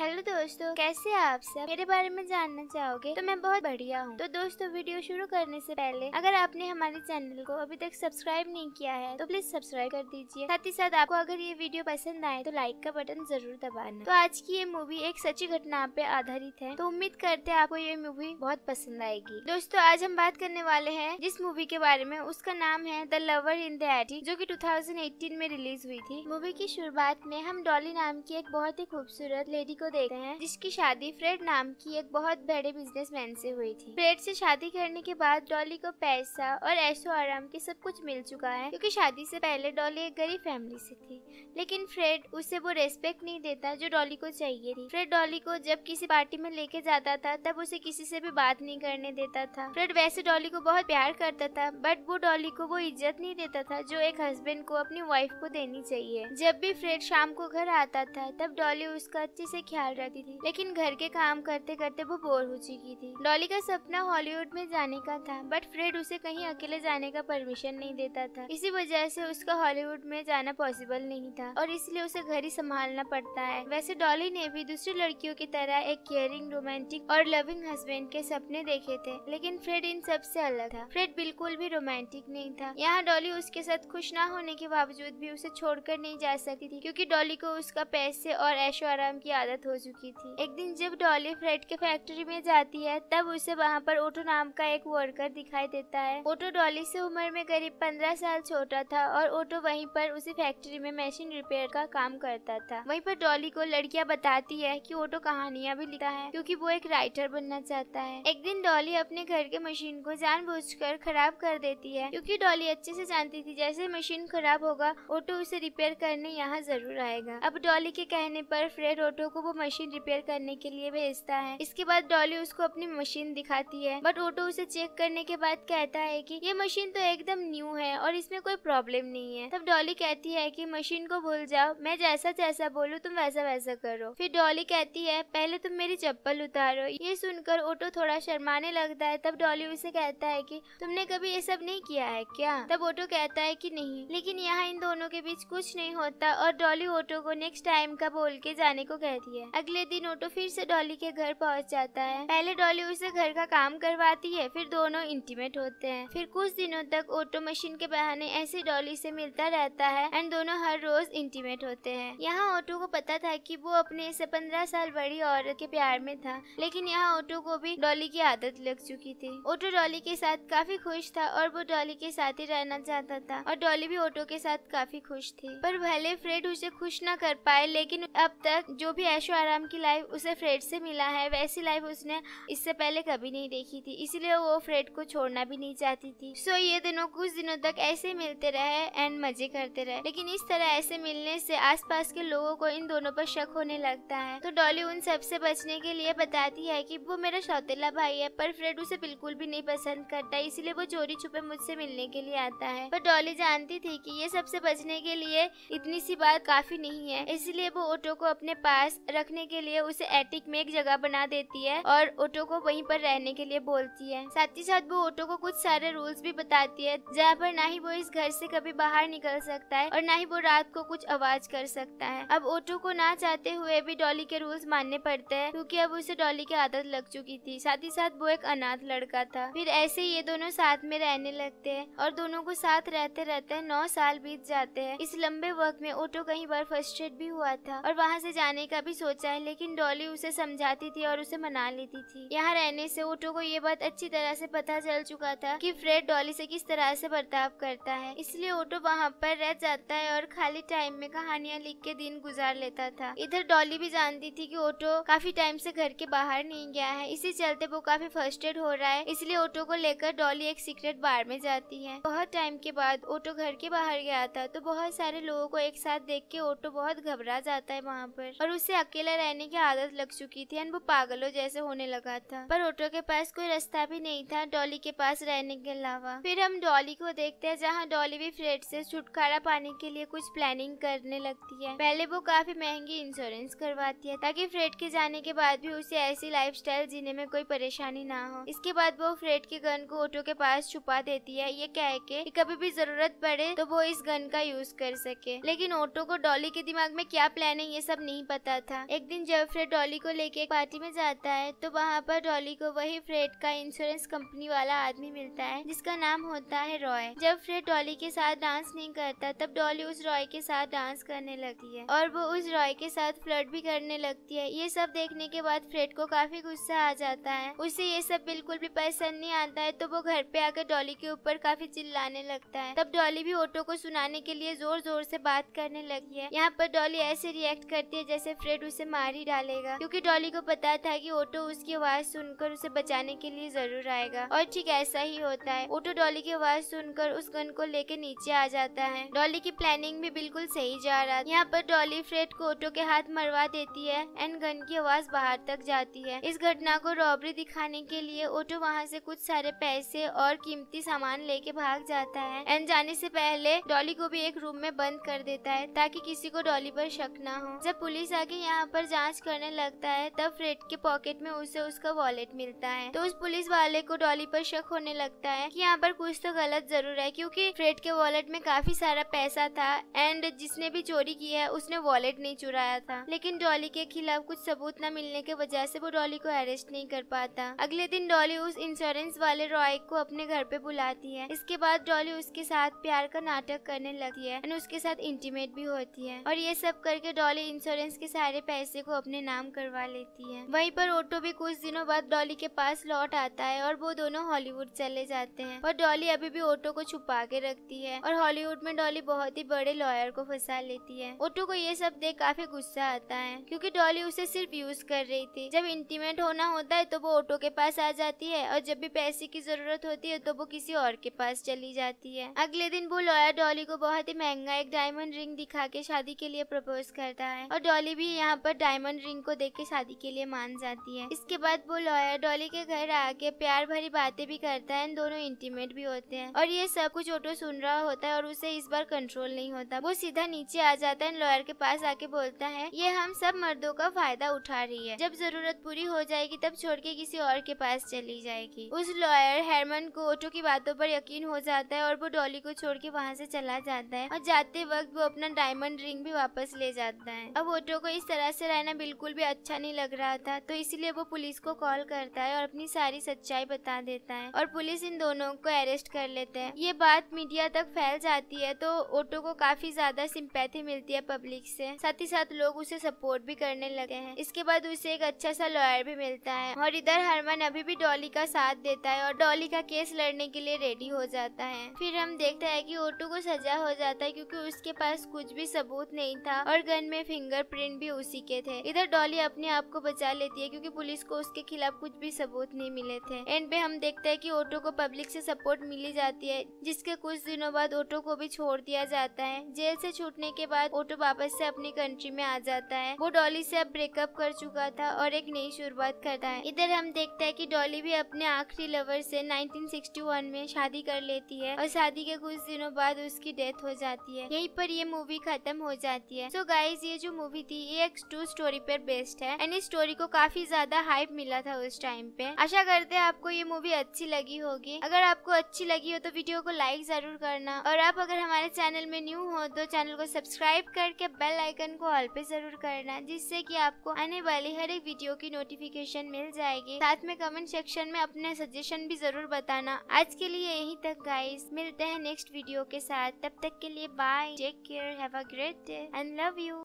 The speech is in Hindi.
हेलो दोस्तों कैसे आप सब मेरे बारे में जानना चाहोगे तो मैं बहुत बढ़िया हूँ तो दोस्तों वीडियो शुरू करने से पहले अगर आपने हमारे चैनल को अभी तक सब्सक्राइब नहीं किया है तो प्लीज सब्सक्राइब कर दीजिए साथ ही साथ आपको अगर ये वीडियो पसंद आए तो लाइक का बटन जरूर दबाना तो आज की ये मूवी एक सच्ची घटना पे आधारित है तो उम्मीद करते हैं आपको ये मूवी बहुत पसंद आएगी दोस्तों आज हम बात करने वाले है जिस मूवी के बारे में उसका नाम है the lover in the eighty जो की एटीन में रिलीज हुई थी मूवी की शुरुआत में हम डॉली नाम की एक बहुत ही खूबसूरत लेडी को देखते हैं जिसकी शादी फ्रेड नाम की एक बहुत बड़े बिजनेसमैन से हुई थी फ्रेड से शादी करने के बाद डॉली को पैसा और ऐशो आराम के सब कुछ मिल चुका है क्योंकि शादी से पहले डॉली एक गरीब फैमिली से थी लेकिन फ्रेड उसे वो रेस्पेक्ट नहीं देता जो डॉली को चाहिए थी फ्रेड डॉली को जब किसी पार्टी में लेके जाता था तब उसे किसी से भी बात नहीं करने देता था फ्रेड वैसे डॉली को बहुत प्यार करता था बट वो डॉली को वो इज्जत नहीं देता था जो एक हस्बैंड को अपनी वाइफ को देनी चाहिए जब भी फ्रेड शाम को घर आता था तब डॉली उसका अच्छे से ख्याल ख्याल रखती थी लेकिन घर के काम करते करते वो बोर हो चुकी थी डॉली का सपना हॉलीवुड में जाने का था बट फ्रेड उसे कहीं अकेले जाने का परमिशन नहीं देता था इसी वजह से उसका हॉलीवुड में जाना पॉसिबल नहीं था और इसलिए उसे घर ही संभालना पड़ता है वैसे डॉली ने भी दूसरी लड़कियों की तरह एक केयरिंग रोमांटिक और लविंग हस्बैंड के सपने देखे थे लेकिन फ्रेड इन सब से अलग था फ्रेड बिल्कुल भी रोमांटिक नहीं था यहाँ डॉली उसके साथ खुश ना होने के बावजूद भी उसे छोड़कर नहीं जा सकती थी क्योंकि डॉली को उसका पैसे और ऐशो आराम की आदत मौत हो चुकी थी एक दिन जब डॉली फ्रेड के फैक्ट्री में जाती है तब उसे वहाँ पर ओटो नाम का एक वर्कर दिखाई देता है ओटो डॉली से उम्र में करीब पंद्रह साल छोटा था और ओटो वहीं पर उसी फैक्ट्री में मशीन रिपेयर का काम करता था वहीं पर डॉली को लड़कियाँ बताती है की ओटो कहानियाँ भी लिखता है क्यूँकी वो एक राइटर बनना चाहता है एक दिन डॉली अपने घर के मशीन को कर खराब कर देती है क्योंकि डॉली अच्छे से जानती थी जैसे मशीन खराब होगा ओटो उसे रिपेयर करने यहाँ जरूर आएगा अब डॉली के कहने पर फ्रेड ऑटो को वो मशीन रिपेयर करने के लिए भेजता है इसके बाद डॉली उसको अपनी मशीन दिखाती है बट ऑटो उसे चेक करने के बाद कहता है की ये मशीन तो एकदम न्यू है और इसमें कोई प्रॉब्लम नहीं है तब डॉली कहती है की मशीन को भूल जाओ मैं जैसा जैसा बोलूँ तुम वैसा वैसा करो फिर डॉली कहती है पहले तुम मेरी चप्पल उतारो ये सुनकर ऑटो थोड़ा शर्माने लगता है तब डॉली उसे कहता है की तुमने कभी ये सब नहीं किया है क्या तब ऑटो कहता है की नहीं लेकिन यहाँ इन दोनों के बीच कुछ नहीं होता और डॉली ऑटो को नेक्स्ट टाइम का बोल के जाने को कहती है है अगले दिन ऑटो फिर से डॉली के घर पहुंच जाता है पहले डॉली उसे घर का काम करवाती है फिर दोनों इंटीमेट होते हैं फिर कुछ दिनों तक ऑटो मशीन के बहाने ऐसे डॉली से मिलता रहता है एंड दोनों हर रोज इंटीमेट होते हैं यहाँ ऑटो को पता था की वो अपने से पंद्रह साल बड़ी औरत के प्यार में था लेकिन यहाँ ऑटो को भी डॉली की आदत लग चुकी थी ऑटो डॉली के साथ काफी खुश था और वो डॉली के साथ ही रहना चाहता था और डॉली भी ऑटो के साथ काफी खुश थी पर भले फ्रेड उसे खुश ना कर पाए लेकिन अब तक जो भी ऐश आराम की लाइफ उसे फ्रेड से मिला है वैसी लाइफ उसने इससे पहले कभी नहीं देखी थी इसीलिए वो फ्रेड को छोड़ना भी नहीं चाहती थी सो ये दोनों कुछ दिनों तक ऐसे मिलते रहे एंड मजे करते रहे लेकिन इस तरह ऐसे मिलने से आसपास के लोगों को इन दोनों पर शक होने लगता है तो डॉली उन सब से बचने के लिए बताती है कि वो मेरा सौतेला भाई है पर फ्रेड उसे बिल्कुल भी नहीं पसंद करता इसीलिए वो चोरी छुपे मुझसे मिलने के लिए आता है पर डॉली जानती थी कि ये सबसे बचने के लिए इतनी सी बात काफी नहीं है इसलिए वो ऑटो को अपने पास रख रखने के लिए उसे एटिक में एक जगह बना देती है और ऑटो को वहीं पर रहने के लिए बोलती है साथ ही साथ वो ऑटो को कुछ सारे रूल्स भी बताती है जहाँ पर ना ही वो इस घर से कभी बाहर निकल सकता है और ना ही वो रात को कुछ आवाज कर सकता है अब ऑटो को ना चाहते हुए भी डॉली के रूल्स मानने पड़ते हैं क्योंकि अब उसे डॉली की आदत लग चुकी थी साथ ही साथ वो एक अनाथ लड़का था फिर ऐसे ये दोनों साथ में रहने लगते हैं और दोनों को साथ रहते रहते नौ साल बीत जाते हैं इस लंबे वक्त में ऑटो कहीं बार फर्स्ट भी हुआ था और वहाँ से जाने का भी सोच सोचा है लेकिन डॉली उसे समझाती थी और उसे मना लेती थी यहाँ रहने से ओटो को ये बात अच्छी तरह से पता चल चुका था कि फ्रेड डॉली से किस तरह से बर्ताव करता है इसलिए ओटो वहाँ पर रह जाता है और खाली टाइम में कहानियाँ लिख के दिन गुजार लेता था इधर डॉली भी जानती थी की ओटो काफी टाइम से घर के बाहर नहीं गया है इसी चलते वो काफी फर्स्टेड हो रहा है इसलिए ओटो को लेकर डॉली एक सीक्रेट बार में जाती है बहुत टाइम के बाद ओटो घर के बाहर गया था तो बहुत सारे लोगों को एक साथ देख के ओटो बहुत घबरा जाता है वहाँ पर और उसे अकेले अकेला रहने की आदत लग चुकी थी एंड वो पागलों जैसे होने लगा था पर ऑटो के पास कोई रास्ता भी नहीं था डॉली के पास रहने के अलावा फिर हम डॉली को देखते हैं जहाँ डॉली भी फ्रेड से छुटकारा पाने के लिए कुछ प्लानिंग करने लगती है पहले वो काफी महंगी इंश्योरेंस करवाती है ताकि फ्रेड के जाने के बाद भी उसे ऐसी लाइफ जीने में कोई परेशानी ना हो इसके बाद वो फ्रेड के गन को ऑटो के पास छुपा देती है ये कह के कभी भी जरूरत पड़े तो वो इस गन का यूज कर सके लेकिन ऑटो को डॉली के दिमाग में क्या प्लान है ये सब नहीं पता था एक दिन जब फ्रेड डॉली को लेके पार्टी में जाता है तो वहाँ पर डॉली को वही फ्रेड का इंश्योरेंस कंपनी वाला आदमी मिलता है जिसका नाम होता है रॉय जब फ्रेड डॉली के साथ डांस नहीं करता तब डॉली उस रॉय के साथ डांस करने लगती है और वो उस रॉय के साथ फ्लर्ट भी करने लगती है ये सब देखने के बाद फ्रेड को काफी गुस्सा आ जाता है उसे ये सब बिल्कुल भी पसंद नहीं आता है तो वो घर पे आकर डॉली के ऊपर काफी चिल्लाने लगता है तब डॉली भी ऑटो को सुनाने के लिए जोर जोर से बात करने लगी है यहाँ पर डॉली ऐसे रिएक्ट करती है जैसे फ्रेड उसे मार ही डालेगा क्योंकि डॉली को पता था कि ओटो उसकी आवाज सुनकर उसे बचाने के लिए जरूर आएगा और ठीक ऐसा ही होता है ओटो डॉली की आवाज सुनकर उस गन को लेकर नीचे आ जाता है डॉली की प्लानिंग भी बिल्कुल सही जा रहा है यहाँ पर डॉली फ्रेड को ऑटो के हाथ मरवा देती है एंड गन की आवाज बाहर तक जाती है इस घटना को रॉबरी दिखाने के लिए ऑटो वहाँ से कुछ सारे पैसे और कीमती सामान लेके भाग जाता है एंड जाने से पहले डॉली को भी एक रूम में बंद कर देता है ताकि किसी को डॉली पर शक ना हो जब पुलिस आके यहाँ यहाँ पर जांच करने लगता है तब फ्रेड के पॉकेट में उसे उसका वॉलेट मिलता है तो उस पुलिस वाले को डॉली पर शक होने लगता है कि यहाँ पर कुछ तो गलत जरूर है क्योंकि फ्रेड के वॉलेट में काफी सारा पैसा था एंड जिसने भी चोरी की है उसने वॉलेट नहीं चुराया था लेकिन डॉली के खिलाफ कुछ सबूत न मिलने की वजह से वो डॉली को अरेस्ट नहीं कर पाता अगले दिन डॉली उस इंश्योरेंस वाले रॉय को अपने घर पे बुलाती है इसके बाद डॉली उसके साथ प्यार का नाटक करने लगती है एंड उसके साथ इंटीमेट भी होती है और ये सब करके डॉली इंश्योरेंस के सारे पैसे को अपने नाम करवा लेती है वहीं पर ऑटो भी कुछ दिनों बाद डॉली के पास लौट आता है और वो दोनों हॉलीवुड चले जाते हैं और डॉली अभी भी ऑटो को छुपा के रखती है और हॉलीवुड में डॉली बहुत ही बड़े लॉयर को फंसा लेती है ऑटो को ये सब देख काफी गुस्सा आता है क्योंकि डॉली उसे सिर्फ यूज कर रही थी जब इंटीमेट होना होता है तो वो ऑटो के पास आ जाती है और जब भी पैसे की जरूरत होती है तो वो किसी और के पास चली जाती है अगले दिन वो लॉयर डॉली को बहुत ही महंगा एक डायमंड रिंग दिखा के शादी के लिए प्रपोज करता है और डॉली भी यहाँ पर डायमंड रिंग को देख के शादी के लिए मान जाती है इसके बाद वो लॉयर डॉली के घर आके प्यार भरी बातें भी करता है दोनों इंटीमेट भी होते हैं और ये सब कुछ ऑटो सुन रहा होता है और उसे इस बार कंट्रोल नहीं होता वो सीधा नीचे आ जाता है लॉयर के पास आके बोलता है ये हम सब मर्दों का फायदा उठा रही है जब जरूरत पूरी हो जाएगी तब छोड़ के किसी और के पास चली जाएगी उस लॉयर हेरमन को ऑटो की बातों पर यकीन हो जाता है और वो डॉली को छोड़ के वहाँ से चला जाता है और जाते वक्त वो अपना डायमंड रिंग भी वापस ले जाता है अब ऑटो को इस तरह साथ से रहना बिल्कुल भी अच्छा नहीं लग रहा था तो इसीलिए वो पुलिस को कॉल करता है और अपनी सारी सच्चाई बता देता है और पुलिस इन दोनों को अरेस्ट कर लेते हैं ये बात मीडिया तक फैल जाती है तो ओटो को काफी ज्यादा सिंपैथी मिलती है पब्लिक से साथ ही साथ लोग उसे सपोर्ट भी करने लगे हैं इसके बाद उसे एक अच्छा सा लॉयर भी मिलता है और इधर हरमन अभी भी डॉली का साथ देता है और डॉली का केस लड़ने के लिए रेडी हो जाता है फिर हम देखते हैं कि ओटो को सजा हो जाता है क्योंकि उसके पास कुछ भी सबूत नहीं था और गन में फिंगरप्रिंट भी उसी चुके थे इधर डॉली अपने आप को बचा लेती है क्योंकि पुलिस को उसके खिलाफ कुछ भी सबूत नहीं मिले थे एंड पे हम देखते हैं कि ऑटो को पब्लिक से सपोर्ट मिली जाती है जिसके कुछ दिनों बाद ऑटो को भी छोड़ दिया जाता है जेल से छूटने के बाद ऑटो वापस से अपनी कंट्री में आ जाता है वो डॉली से अब ब्रेकअप कर चुका था और एक नई शुरुआत करता है इधर हम देखते हैं कि डॉली भी अपने आखिरी लवर से 1961 में शादी कर लेती है और शादी के कुछ दिनों बाद उसकी डेथ हो जाती है यही पर ये मूवी खत्म हो जाती है सो so गाइज ये जो मूवी थी ये एक टू स्टोरी पर बेस्ड है एंड इस स्टोरी को काफी ज्यादा हाइप मिला था उस टाइम पे आशा करते हैं आपको ये मूवी अच्छी लगी होगी अगर आपको अच्छी लगी हो तो वीडियो को लाइक जरूर करना और आप अगर हमारे चैनल में न्यू हो तो चैनल को सब्सक्राइब करके बेल आइकन को ऑल पे जरूर करना जिससे की आपको आने वाली हर एक वीडियो की नोटिफिकेशन मिल जाएगी साथ में कमेंट सेक्शन में अपने सजेशन भी जरूर बताना आज के लिए यही तक गाइस मिलते हैं नेक्स्ट वीडियो के साथ तब तक के लिए bye take care have a great day and love you